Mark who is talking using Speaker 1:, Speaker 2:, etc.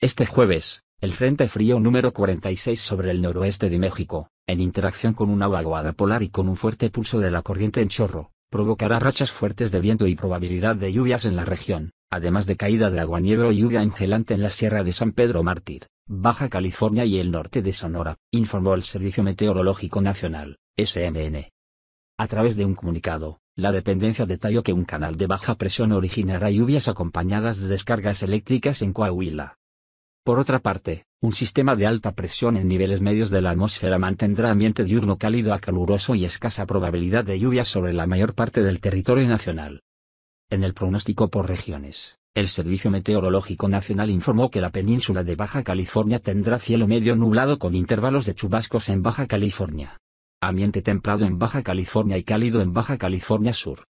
Speaker 1: Este jueves, el Frente Frío número 46 sobre el noroeste de México, en interacción con una vaguada polar y con un fuerte pulso de la corriente en chorro, provocará rachas fuertes de viento y probabilidad de lluvias en la región, además de caída de aguanieve o lluvia engelante en la Sierra de San Pedro Mártir, Baja California y el norte de Sonora, informó el Servicio Meteorológico Nacional, SMN. A través de un comunicado, la dependencia detalló que un canal de baja presión originará lluvias acompañadas de descargas eléctricas en Coahuila, por otra parte, un sistema de alta presión en niveles medios de la atmósfera mantendrá ambiente diurno cálido a caluroso y escasa probabilidad de lluvia sobre la mayor parte del territorio nacional. En el pronóstico por regiones, el Servicio Meteorológico Nacional informó que la península de Baja California tendrá cielo medio nublado con intervalos de chubascos en Baja California. Ambiente templado en Baja California y cálido en Baja California Sur.